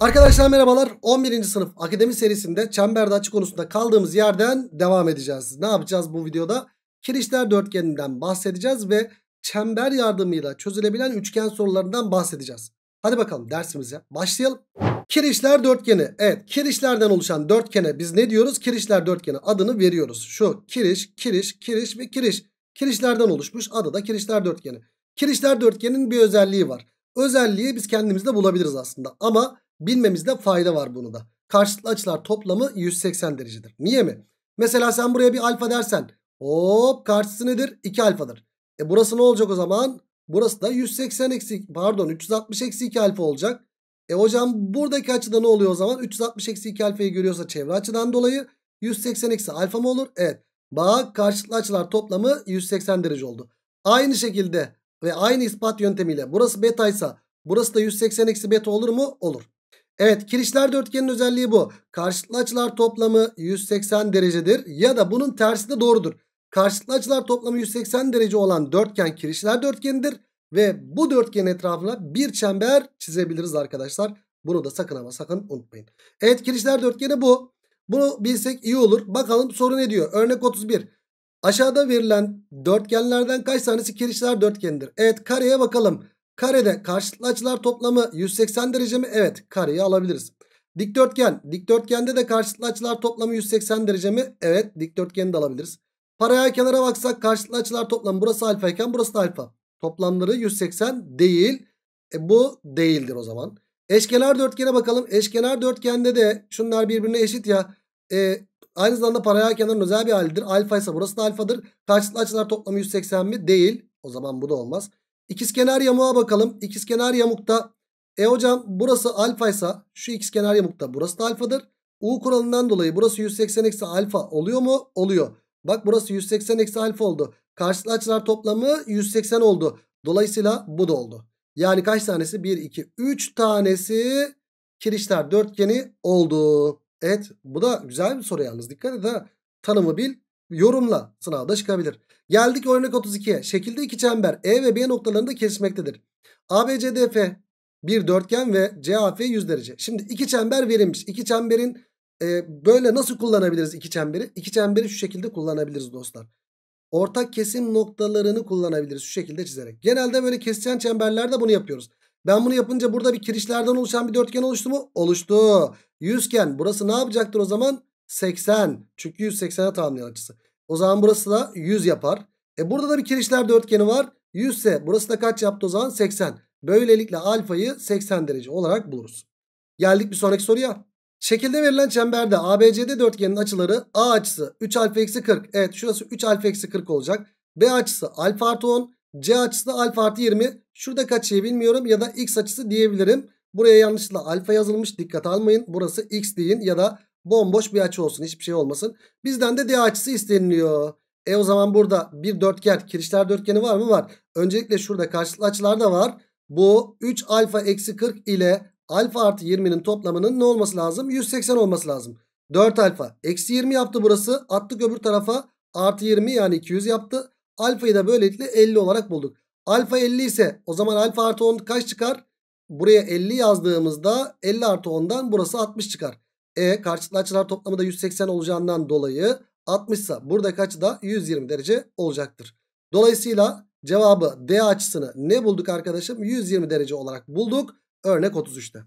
Arkadaşlar merhabalar 11. sınıf akademi serisinde çemberde açı konusunda kaldığımız yerden devam edeceğiz. Ne yapacağız bu videoda? Kirişler dörtgeninden bahsedeceğiz ve çember yardımıyla çözülebilen üçgen sorularından bahsedeceğiz. Hadi bakalım dersimize başlayalım. Kirişler dörtgeni. Evet kirişlerden oluşan dörtgene biz ne diyoruz? Kirişler dörtgeni adını veriyoruz. Şu kiriş, kiriş, kiriş ve kiriş. Kirişlerden oluşmuş adı da kirişler dörtgeni. Kirişler dörtgenin bir özelliği var. Özelliği biz kendimizde bulabiliriz aslında ama Bilmemizde fayda var bunu da. Karşılıklı açılar toplamı 180 derecedir. Niye mi? Mesela sen buraya bir alfa dersen hop karşısı nedir? 2 alfadır. E burası ne olacak o zaman? Burası da 180 eksi pardon 360 eksi 2 alfa olacak. E hocam buradaki açıda ne oluyor o zaman? 360 eksi 2 alfayı görüyorsa çevre açıdan dolayı 180 eksi alfa mı olur? Evet. Bak karşılıklı açılar toplamı 180 derece oldu. Aynı şekilde ve aynı ispat yöntemiyle burası beta ise burası da 180 eksi beta olur mu? Olur. Evet kirişler dörtgenin özelliği bu. Karşılıklı açılar toplamı 180 derecedir ya da bunun tersi de doğrudur. Karşılıklı açılar toplamı 180 derece olan dörtgen kirişler dörtgenidir. Ve bu dörtgen etrafına bir çember çizebiliriz arkadaşlar. Bunu da sakın ama sakın unutmayın. Evet kirişler dörtgeni bu. Bunu bilsek iyi olur. Bakalım soru ne diyor? Örnek 31. Aşağıda verilen dörtgenlerden kaç tanesi kirişler dörtgenidir? Evet kareye bakalım. Karede karşılıklı açılar toplamı 180 derece mi? Evet kareyi alabiliriz. Dikdörtgen. Dikdörtgende de karşılıklı açılar toplamı 180 derece mi? Evet dikdörtgeni de alabiliriz. Paralel kenara baksak karşılıklı açılar toplamı burası alfa iken burası da alfa. Toplamları 180 değil. E, bu değildir o zaman. Eşkenar dörtgene bakalım. Eşkenar dörtgende de şunlar birbirine eşit ya. E, aynı zamanda paralel kenarın özel bir halidir. Alfa ise burası da alfadır. Karşılıklı açılar toplamı 180 mi? Değil. O zaman bu da olmaz. İkizkenar yamuğa bakalım. İkizkenar yamukta e hocam burası alfaysa şu ikizkenar yamukta burası da alfadır. U kuralından dolayı burası 180 eksi alfa oluyor mu? Oluyor. Bak burası 180 eksi alfa oldu. Karşılıklı açılar toplamı 180 oldu. Dolayısıyla bu da oldu. Yani kaç tanesi? 1, 2, 3 tanesi kirişler dörtgeni oldu. Evet bu da güzel bir soru yalnız. Dikkat et ha. Tanımı bil yorumla sınavda çıkabilir. Geldik örnek 32'ye. Şekilde iki çember E ve B noktalarında kesmektedir. ABCDF bir dörtgen ve CAF 100 derece. Şimdi iki çember verilmiş. İki çemberin e, böyle nasıl kullanabiliriz iki çemberi? İki çemberi şu şekilde kullanabiliriz dostlar. Ortak kesim noktalarını kullanabiliriz şu şekilde çizerek. Genelde böyle kesişen çemberlerde bunu yapıyoruz. Ben bunu yapınca burada bir kirişlerden oluşan bir dörtgen oluştu mu? Oluştu. Yüzken burası ne yapacaktır o zaman? 80. Çünkü 180'e tamamlayan açısı. O zaman burası da 100 yapar. E burada da bir kirişler dörtgeni var. 100 ise burası da kaç yaptı o zaman? 80. Böylelikle alfayı 80 derece olarak buluruz. Geldik bir sonraki soruya. Şekilde verilen çemberde ABCD dörtgenin açıları A açısı 3 alfa eksi 40. Evet şurası 3 alfa eksi 40 olacak. B açısı alfa artı 10. C açısı da alfa artı 20. Şurada kaç şey bilmiyorum ya da x açısı diyebilirim. Buraya yanlışlıkla alfa yazılmış dikkat almayın. Burası x deyin ya da Bomboş bir açı olsun. Hiçbir şey olmasın. Bizden de D açısı isteniliyor. E o zaman burada bir dörtgen. Kirişler dörtgeni var mı? Var. Öncelikle şurada karşılıklı açılar da var. Bu 3 alfa eksi 40 ile alfa artı 20'nin toplamının ne olması lazım? 180 olması lazım. 4 alfa eksi 20 yaptı burası. Attık öbür tarafa artı 20 yani 200 yaptı. Alfayı da böylelikle 50 olarak bulduk. Alfa 50 ise o zaman alfa artı 10 kaç çıkar? Buraya 50 yazdığımızda 50 artı 10'dan burası 60 çıkar. E karşıtlı açılar toplamı da 180 olacağından dolayı 60 ise buradaki kaç da 120 derece olacaktır. Dolayısıyla cevabı D açısını ne bulduk arkadaşım? 120 derece olarak bulduk. Örnek 33'te.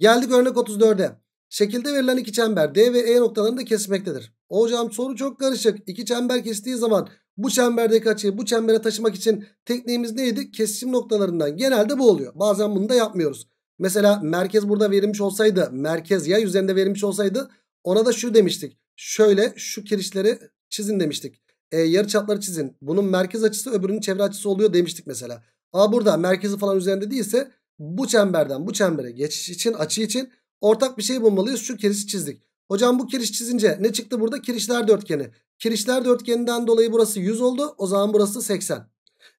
Geldik örnek 34'e. Şekilde verilen iki çember D ve E noktalarını da kesmektedir. Hocam soru çok karışık. İki çember kestiği zaman bu çemberdeki açıyı bu çembere taşımak için tekniğimiz neydi? Kesişim noktalarından genelde bu oluyor. Bazen bunu da yapmıyoruz. Mesela merkez burada verilmiş olsaydı merkez yay üzerinde verilmiş olsaydı ona da şu demiştik. Şöyle şu kirişleri çizin demiştik. E, yarı çapları çizin. Bunun merkez açısı öbürünün çevre açısı oluyor demiştik mesela. Ama burada merkezi falan üzerinde değilse bu çemberden bu çembere geçiş için açı için ortak bir şey bulmalıyız. Şu kirişi çizdik. Hocam bu kiriş çizince ne çıktı burada? Kirişler dörtgeni. Kirişler dörtgeninden dolayı burası 100 oldu. O zaman burası 80.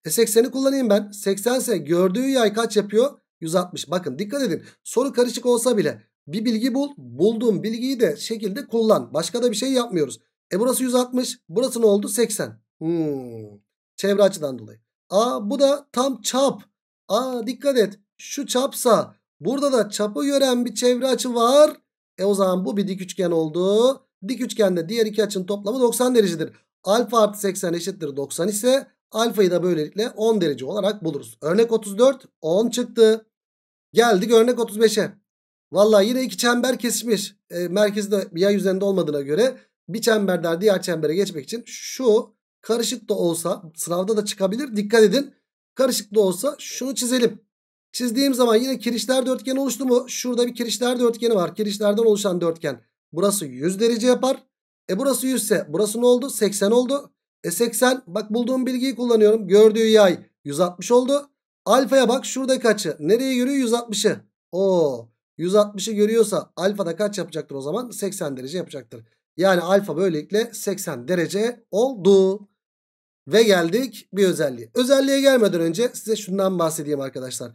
E 80'i kullanayım ben. 80 ise gördüğü yay kaç yapıyor? 160. Bakın dikkat edin. Soru karışık olsa bile bir bilgi bul. Bulduğum bilgiyi de şekilde kullan. Başka da bir şey yapmıyoruz. E burası 160. Burası ne oldu? 80. Hmm. Çevre açıdan dolayı. Aa bu da tam çap. Aa dikkat et. Şu çapsa burada da çapı gören bir çevre açı var. E o zaman bu bir dik üçgen oldu. Dik üçgende diğer iki açının toplamı 90 derecedir. Alfa artı 80 eşittir 90 ise alfayı da böylelikle 10 derece olarak buluruz. Örnek 34 10 çıktı. Geldik örnek 35'e. Valla yine iki çember kesişmiş. E, merkezi de bir yay üzerinde olmadığına göre bir çemberden diğer çembere geçmek için şu karışık da olsa sınavda da çıkabilir. Dikkat edin. Karışık da olsa şunu çizelim. Çizdiğim zaman yine kirişler dörtgeni oluştu mu? Şurada bir kirişler dörtgeni var. Kirişlerden oluşan dörtgen. Burası 100 derece yapar. E burası 100 ise burası ne oldu? 80 oldu. E 80 bak bulduğum bilgiyi kullanıyorum. Gördüğü yay 160 oldu. Alfa'ya bak şurada kaçı? Nereye görüyor? 160'ı. O, 160'ı görüyorsa alfa da kaç yapacaktır o zaman? 80 derece yapacaktır. Yani alfa böylelikle 80 derece oldu. Ve geldik bir özelliğe. Özelliğe gelmeden önce size şundan bahsedeyim arkadaşlar.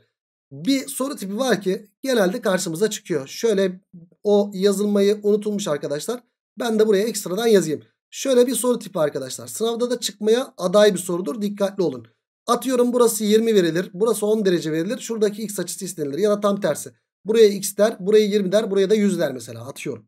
Bir soru tipi var ki genelde karşımıza çıkıyor. Şöyle o yazılmayı unutulmuş arkadaşlar. Ben de buraya ekstradan yazayım. Şöyle bir soru tipi arkadaşlar. Sınavda da çıkmaya aday bir sorudur. Dikkatli olun. Atıyorum burası 20 verilir. Burası 10 derece verilir. Şuradaki x açısı istenilir. Ya da tam tersi. Buraya x der. Buraya 20 der. Buraya da 100 der mesela. Atıyorum.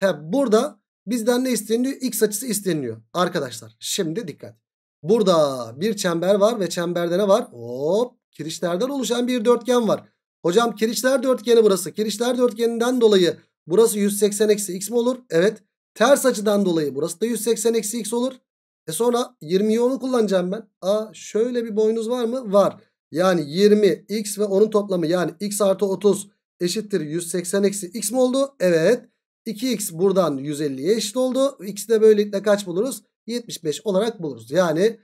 He, burada bizden ne isteniliyor? X açısı isteniyor Arkadaşlar şimdi dikkat. Burada bir çember var ve çemberde ne var? Hop kirişlerden oluşan bir dörtgen var. Hocam kirişler dörtgeni burası. Kirişler dörtgeninden dolayı burası 180 eksi x mi olur? Evet. Ters açıdan dolayı burası da 180 eksi x olur. E sonra 20'yi 10'u kullanacağım ben. A, şöyle bir boyunuz var mı? Var. Yani 20 x ve 10'un toplamı yani x artı 30 eşittir 180 eksi x mi oldu? Evet. 2x buradan 150'ye eşit oldu. X de böylelikle kaç buluruz? 75 olarak buluruz. Yani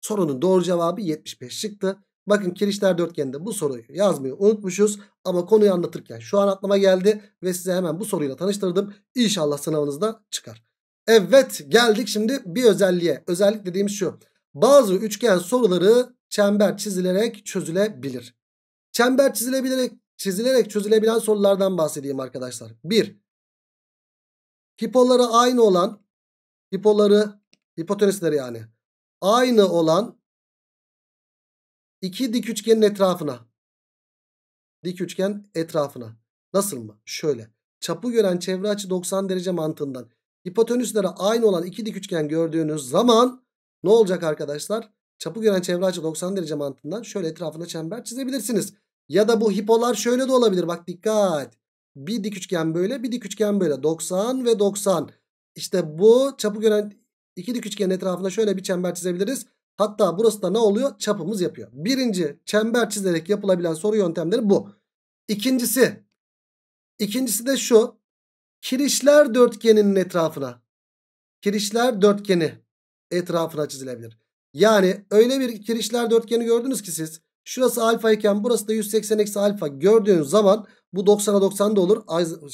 sorunun doğru cevabı 75 çıktı. Bakın kirişler dörtgeninde bu soruyu yazmayı unutmuşuz. Ama konuyu anlatırken şu an aklıma geldi ve size hemen bu soruyla tanıştırdım. İnşallah sınavınızda çıkar. Evet geldik şimdi bir özelliğe. Özellik dediğimiz şu. Bazı üçgen soruları çember çizilerek çözülebilir. Çember çizilebilerek, çizilerek çözülebilen sorulardan bahsedeyim arkadaşlar. 1. Hipoları aynı olan hipoları hipotenüsleri yani aynı olan iki dik üçgenin etrafına dik üçgen etrafına nasıl mı? Şöyle. Çapı gören çevre açı 90 derece mantığından hipotenüslere aynı olan iki dik üçgen gördüğünüz zaman ne olacak arkadaşlar? Çapı gören çevre açı 90 derece mantığından şöyle etrafına çember çizebilirsiniz. Ya da bu hipolar şöyle de olabilir. Bak dikkat. Bir dik üçgen böyle bir dik üçgen böyle. 90 ve 90. İşte bu çapı gören iki dik üçgenin etrafına şöyle bir çember çizebiliriz. Hatta burası da ne oluyor? Çapımız yapıyor. Birinci çember çizerek yapılabilen soru yöntemleri bu. İkincisi. İkincisi de şu kirişler dörtgeninin etrafına. Kirişler dörtgeni etrafına çizilebilir. Yani öyle bir kirişler dörtgeni gördünüz ki siz. Şurası alfa iken burası da 180 eksi alfa gördüğünüz zaman bu 90'a 90 da olur.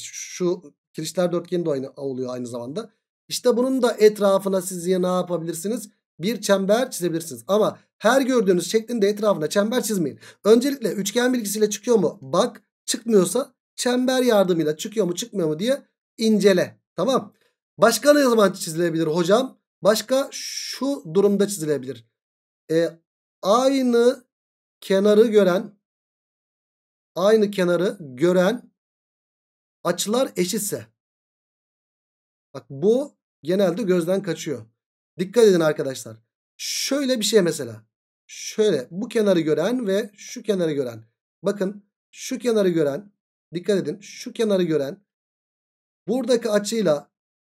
Şu kirişler dörtgeni de aynı, oluyor aynı zamanda. İşte bunun da etrafına siz yine ne yapabilirsiniz? Bir çember çizebilirsiniz. Ama her gördüğünüz şeklinde etrafına çember çizmeyin. Öncelikle üçgen bilgisiyle çıkıyor mu? Bak çıkmıyorsa çember yardımıyla çıkıyor mu çıkmıyor mu diye incele. Tamam. Başka ne zaman çizilebilir hocam? Başka şu durumda çizilebilir. E, aynı kenarı gören aynı kenarı gören açılar eşitse. Bak bu genelde gözden kaçıyor. Dikkat edin arkadaşlar. Şöyle bir şey mesela. Şöyle bu kenarı gören ve şu kenarı gören. Bakın şu kenarı gören. Dikkat edin. Şu kenarı gören buradaki açıyla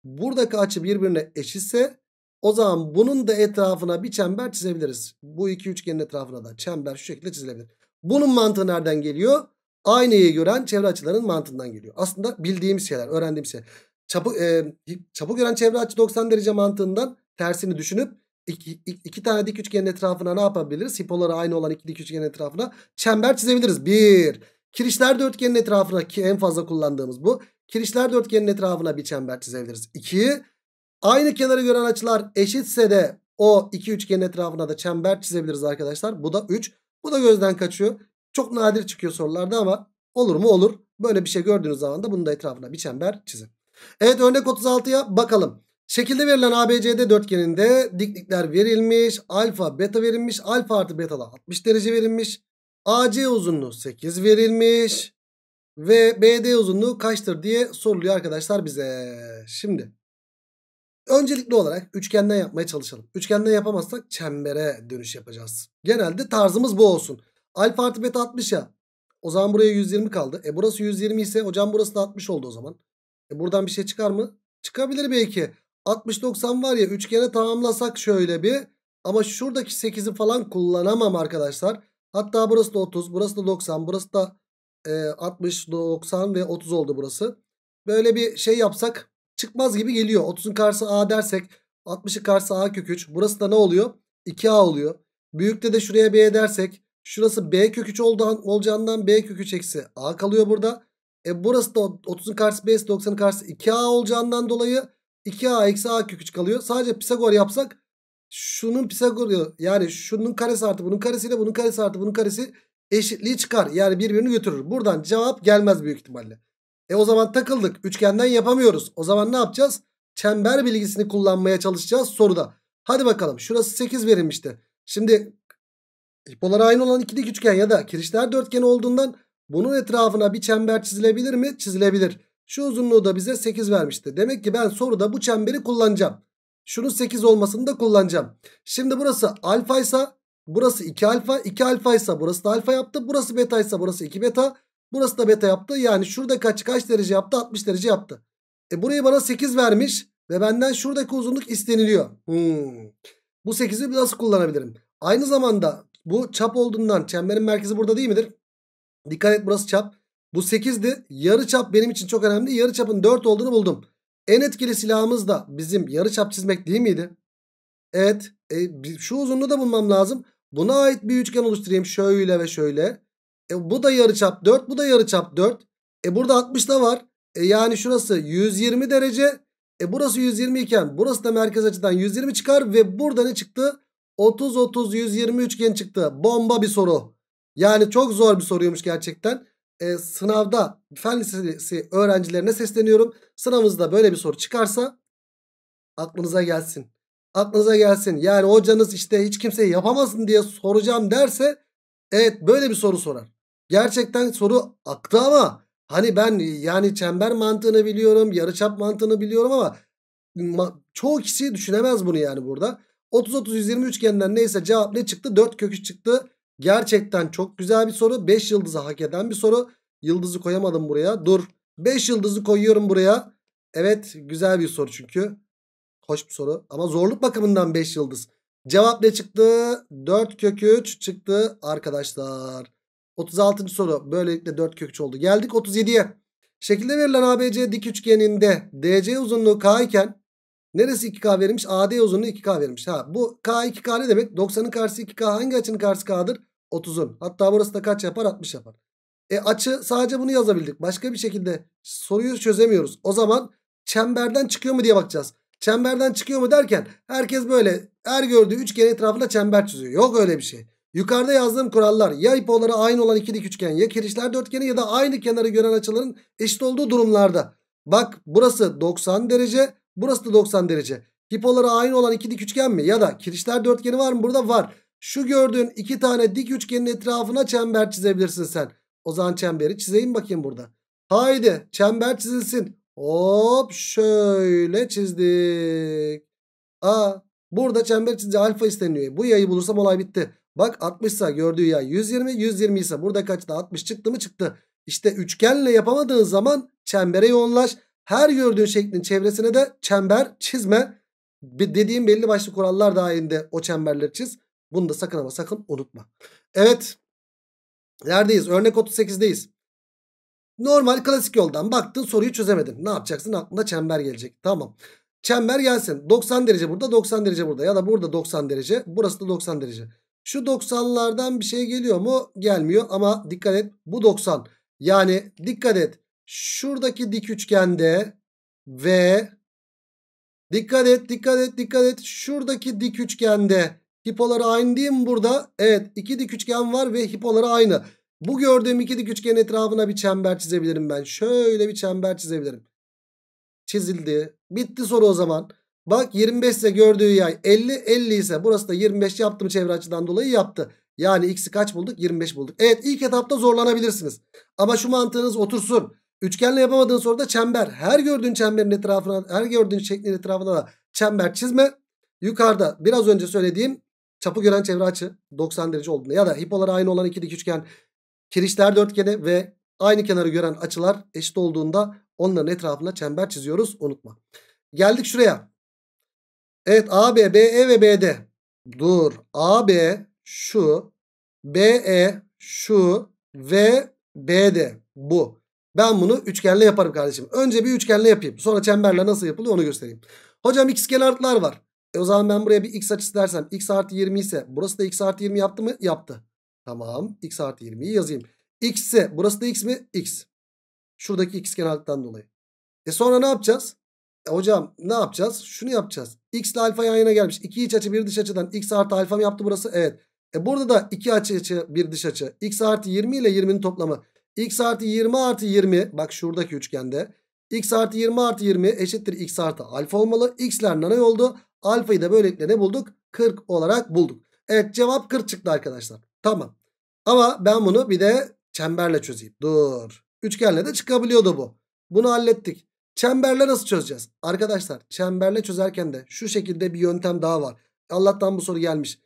buradaki açı birbirine eşitse o zaman bunun da etrafına bir çember çizebiliriz. Bu iki üçgenin etrafına da çember şu şekilde çizilebilir. Bunun mantığı nereden geliyor? Aynayı gören çevre açılarının mantığından geliyor. Aslında bildiğimiz şeyler, öğrendiğimiz şeyler. Çabuk e, çapı gören çevre açı 90 derece mantığından tersini düşünüp iki, iki, iki tane dik üçgenin etrafına ne yapabiliriz? Hipoları aynı olan iki dik üçgenin etrafına çember çizebiliriz. Bir. Kirişler dörtgenin etrafına ki en fazla kullandığımız bu. Kirişler dörtgenin etrafına bir çember çizebiliriz. 2'yi aynı kenarı gören açılar eşitse de o iki üçgenin etrafına da çember çizebiliriz arkadaşlar. Bu da 3. Bu da gözden kaçıyor. Çok nadir çıkıyor sorularda ama olur mu olur. Böyle bir şey gördüğünüz zaman da bunun da etrafına bir çember çizin. Evet örnek 36'ya bakalım. Şekilde verilen ABCD dörtgeninde diklikler verilmiş. Alfa beta verilmiş. Alfa artı beta da 60 derece verilmiş. AC uzunluğu 8 verilmiş. Ve BD uzunluğu kaçtır diye soruluyor arkadaşlar bize. Şimdi öncelikli olarak üçgenden yapmaya çalışalım. Üçgenden yapamazsak çembere dönüş yapacağız. Genelde tarzımız bu olsun. Alfa artı beta 60 ya. O zaman buraya 120 kaldı. E burası 120 ise hocam burası da 60 oldu o zaman. E buradan bir şey çıkar mı? Çıkabilir belki. 60-90 var ya üçgene tamamlasak şöyle bir. Ama şuradaki 8'i falan kullanamam arkadaşlar. Hatta burası da 30, burası da 90, burası da e, 60, 90 ve 30 oldu burası. Böyle bir şey yapsak çıkmaz gibi geliyor. 30'un karşısı A dersek 60'ın karşısı A kök 3. Burası da ne oluyor? 2A oluyor. Büyükte de şuraya B dersek şurası B kök 3 olacağından B kök 3 eksi A kalıyor burada. E burası da 30'un karşısı B, 90'ın karşısı 2A olacağından dolayı 2A eksi A kök 3 kalıyor. Sadece Pisagor yapsak şunun Pisagor'u yani şunun karesi artı bunun karesiyle bunun karesi artı bunun karesi eşitliği çıkar. Yani birbirini götürür. Buradan cevap gelmez büyük ihtimalle. E o zaman takıldık. Üçgenden yapamıyoruz. O zaman ne yapacağız? Çember bilgisini kullanmaya çalışacağız soruda. Hadi bakalım. Şurası 8 verilmişti. Şimdi hipoları aynı olan ikilik üçgen ya da kirişler dörtgen olduğundan bunun etrafına bir çember çizilebilir mi? Çizilebilir. Şu uzunluğu da bize 8 vermişti. Demek ki ben soruda bu çemberi kullanacağım. Şunun 8 olmasını da kullanacağım. Şimdi burası alfa ise Burası 2 alfa. 2 alfaysa burası da alfa yaptı. Burası betaysa burası 2 beta. Burası da beta yaptı. Yani şurada kaç kaç derece yaptı? 60 derece yaptı. E burayı bana 8 vermiş. Ve benden şuradaki uzunluk isteniliyor. Hmm. Bu 8'i nasıl kullanabilirim? Aynı zamanda bu çap olduğundan çemberin merkezi burada değil midir? Dikkat et burası çap. Bu 8'di. Yarı çap benim için çok önemli. Yarı çapın 4 olduğunu buldum. En etkili silahımız da bizim yarı çap çizmek değil miydi? Evet. E, şu uzunluğu da bulmam lazım. Buna ait bir üçgen oluşturayım şöyle ve şöyle. E, bu da yarıçap 4 bu da yarıçap 4. E burada 60 da var. E, yani şurası 120 derece. E burası 120 iken burası da merkez açıdan 120 çıkar ve burada ne çıktı? 30 30 120 üçgen çıktı. Bomba bir soru. Yani çok zor bir soruymuş gerçekten. E, sınavda fen lisesi öğrencilerine sesleniyorum. Sınavımızda böyle bir soru çıkarsa aklınıza gelsin aklınıza gelsin. Yani hocanız işte hiç kimseyi yapamasın diye soracağım derse evet böyle bir soru sorar. Gerçekten soru aktı ama hani ben yani çember mantığını biliyorum, yarıçap mantığını biliyorum ama çoğu kişi düşünemez bunu yani burada. 30-30-120 üçgeninden neyse cevap ne çıktı? 4 kökü çıktı. Gerçekten çok güzel bir soru. 5 yıldızı hak eden bir soru. Yıldızı koyamadım buraya. Dur. 5 yıldızı koyuyorum buraya. Evet güzel bir soru çünkü. Hoş bir soru. Ama zorluk bakımından 5 yıldız. Cevap ne çıktı? 4 kökü 3 çıktı arkadaşlar. 36. soru. Böylelikle 4 kökü 3 oldu. Geldik 37'ye. Şekilde verilen ABC dik üçgeninde DC uzunluğu K iken neresi 2K verilmiş? AD uzunluğu 2K verilmiş. Ha, bu K 2K ne demek? 90'ın karşısı 2K. Hangi açının karşısı K'dır? 30'un. Hatta burası da kaç yapar? 60 yapar. E açı sadece bunu yazabildik. Başka bir şekilde soruyu çözemiyoruz. O zaman çemberden çıkıyor mu diye bakacağız. Çemberden çıkıyor mu derken herkes böyle her gördüğü üçgen etrafında çember çiziyor. Yok öyle bir şey. Yukarıda yazdığım kurallar ya ipoları aynı olan iki dik üçgen ya kirişler dörtgeni ya da aynı kenarı gören açıların eşit olduğu durumlarda. Bak burası 90 derece burası da 90 derece. Hipoları aynı olan iki dik üçgen mi ya da kirişler dörtgeni var mı burada var. Şu gördüğün iki tane dik üçgenin etrafına çember çizebilirsin sen. O zaman çemberi çizeyim bakayım burada. Haydi çember çizilsin. Hop şöyle çizdik. A burada çember çizince alfa isteniyor. Bu yayı bulursam olay bitti. Bak 60 ise gördüğü yay 120. 120 ise burada kaçtı 60 çıktı mı çıktı. İşte üçgenle yapamadığın zaman çembere yoğunlaş. Her gördüğün şeklin çevresine de çember çizme. Dediğim belli başlı kurallar dahilinde o çemberleri çiz. Bunu da sakın ama sakın unutma. Evet. Neredeyiz? Örnek 38'deyiz. Normal klasik yoldan baktın soruyu çözemedin. Ne yapacaksın? Aklına çember gelecek. Tamam. Çember gelsin. 90 derece burada 90 derece burada ya da burada 90 derece. Burası da 90 derece. Şu 90'lardan bir şey geliyor mu? Gelmiyor ama dikkat et bu 90. Yani dikkat et şuradaki dik üçgende ve dikkat et dikkat et dikkat et şuradaki dik üçgende hipoları aynı değil mi burada? Evet iki dik üçgen var ve hipoları aynı. Bu gördüğüm iki dik üçgen etrafına bir çember çizebilirim ben. Şöyle bir çember çizebilirim. Çizildi. Bitti soru o zaman. Bak 25 ise gördüğü yay 50. 50 ise burası da 25 yaptım çevre açıdan dolayı yaptı. Yani x'i kaç bulduk? 25 bulduk. Evet ilk etapta zorlanabilirsiniz. Ama şu mantığınız otursun. Üçgenle yapamadığın soruda çember. Her gördüğün çemberin etrafına, her gördüğün şeklin etrafına da çember çizme. Yukarıda biraz önce söylediğim çapı gören çevre açı 90 derece olduğunda ya da hipolar aynı olan iki dik üçgen Kirişler dörtgeni ve aynı kenarı gören açılar eşit olduğunda onların etrafına çember çiziyoruz. Unutma. Geldik şuraya. Evet AB, BE ve BD. Dur. AB şu. BE şu. Ve BD bu. Ben bunu üçgenle yaparım kardeşim. Önce bir üçgenle yapayım. Sonra çemberle nasıl yapılıyor onu göstereyim. Hocam x kenarlar var. E o zaman ben buraya bir x açısı dersem x artı 20 ise burası da x artı 20 yaptı mı? Yaptı. Tamam. X artı 20'yi yazayım. X ise burası da X mi? X. Şuradaki X kenarlıktan dolayı. E sonra ne yapacağız? E hocam ne yapacağız? Şunu yapacağız. X ile alfa yan yana gelmiş. İki iç açı bir dış açıdan X artı alfa mı yaptı burası? Evet. E burada da iki açı açı bir dış açı. X artı 20 ile 20'nin toplamı. X artı 20 artı 20. Bak şuradaki üçgende. X artı 20 artı 20 eşittir X artı alfa olmalı. X'ler nanay oldu. Alfayı da böylelikle ne bulduk? 40 olarak bulduk. Evet cevap 40 çıktı arkadaşlar. Tamam. Ama ben bunu bir de çemberle çözeyim. Dur. Üçgenle de çıkabiliyordu bu. Bunu hallettik. Çemberle nasıl çözeceğiz? Arkadaşlar çemberle çözerken de şu şekilde bir yöntem daha var. Allah'tan bu soru gelmiş.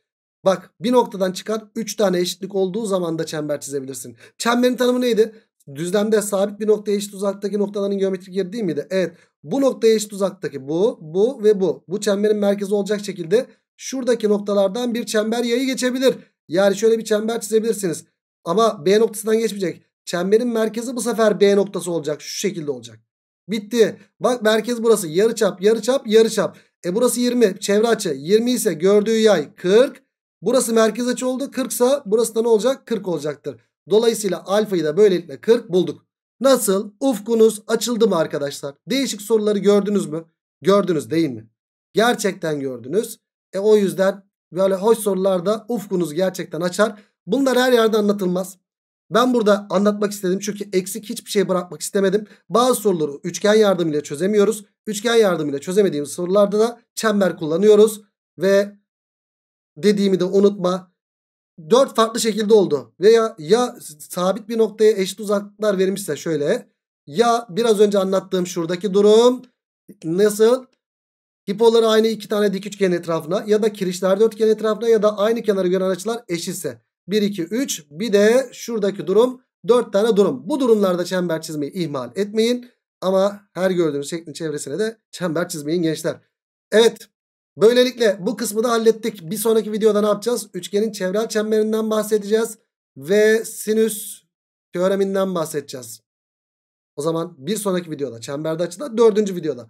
Bak bir noktadan çıkan 3 tane eşitlik olduğu zaman da çember çizebilirsin. Çemberin tanımı neydi? Düzlemde sabit bir noktaya eşit uzaktaki noktaların geometrik yeri değil miydi? Evet. Bu noktaya eşit uzaktaki bu, bu ve bu. Bu çemberin merkezi olacak şekilde şuradaki noktalardan bir çember yayı geçebilir. Yani şöyle bir çember çizebilirsiniz. Ama B noktasından geçmeyecek. Çemberin merkezi bu sefer B noktası olacak. Şu şekilde olacak. Bitti. Bak merkez burası. Yarıçap, yarıçap, yarıçap. E burası 20. Çevre açı. 20 ise gördüğü yay 40. Burası merkez açı oldu. 40 ise burası da ne olacak? 40 olacaktır. Dolayısıyla alfayı da böylelikle 40 bulduk. Nasıl? Ufkunuz açıldı mı arkadaşlar? Değişik soruları gördünüz mü? Gördünüz değil mi? Gerçekten gördünüz. E o yüzden Böyle hoş sorularda ufkunuzu gerçekten açar. Bunlar her yerde anlatılmaz. Ben burada anlatmak istedim çünkü eksik hiçbir şey bırakmak istemedim. Bazı soruları üçgen yardımıyla çözemiyoruz. Üçgen yardımıyla çözemediğimiz sorularda da çember kullanıyoruz. Ve dediğimi de unutma. Dört farklı şekilde oldu. Veya ya sabit bir noktaya eşit uzaklıklar vermişse şöyle. Ya biraz önce anlattığım şuradaki durum nasıl? Hipoları aynı iki tane dik üçgen etrafına ya da kirişler dörtgen etrafına ya da aynı kenarı gören açılar eşitse. 1, 2, 3 bir de şuradaki durum 4 tane durum. Bu durumlarda çember çizmeyi ihmal etmeyin. Ama her gördüğünüz şeklin çevresine de çember çizmeyin gençler. Evet böylelikle bu kısmı da hallettik. Bir sonraki videoda ne yapacağız? Üçgenin çevrel çemberinden bahsedeceğiz. Ve sinüs teoreminden bahsedeceğiz. O zaman bir sonraki videoda çemberde açıda dördüncü videoda.